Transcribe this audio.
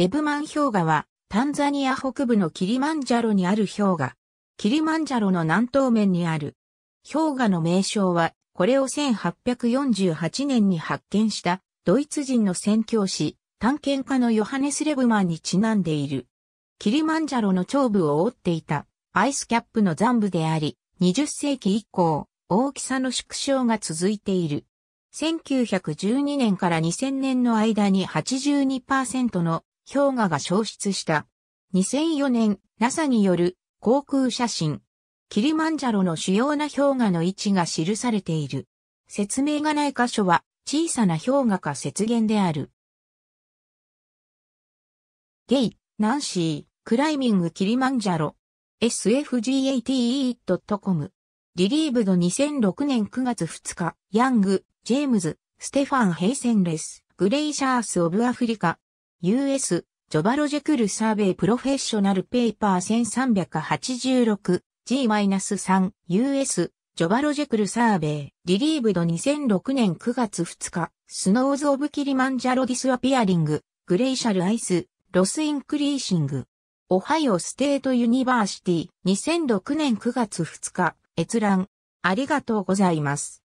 レブマン氷河は、タンザニア北部のキリマンジャロにある氷河。キリマンジャロの南東面にある。氷河の名称は、これを1848年に発見したドイツ人の宣教師、探検家のヨハネス・レブマンにちなんでいる。キリマンジャロの頂部を覆っていたアイスキャップの残部であり、20世紀以降、大きさの縮小が続いている。1912年から2000年の間に82%の氷河が消失した。2004年、NASA による航空写真。キリマンジャロの主要な氷河の位置が記されている。説明がない箇所は小さな氷河か雪原である。ゲイ、ナンシー、クライミングキリマンジャロ。sfgate.com。リリーブド2006年9月2日、ヤング、ジェームズ、ステファン・ヘイセンレス、グレイシャース・オブ・アフリカ。US、ジョバロジェクルサーベイプロフェッショナルペーパー 1386G-3 US、ジョバロジェクルサーベイ、リリーブド2006年9月2日、スノーズ・オブ・キリマンジャロ・ディス・アピアリング、グレイシャル・アイス、ロス・インクリーシング、オハイオ・ステート・ユニバーシティ、2006年9月2日、閲覧、ありがとうございます。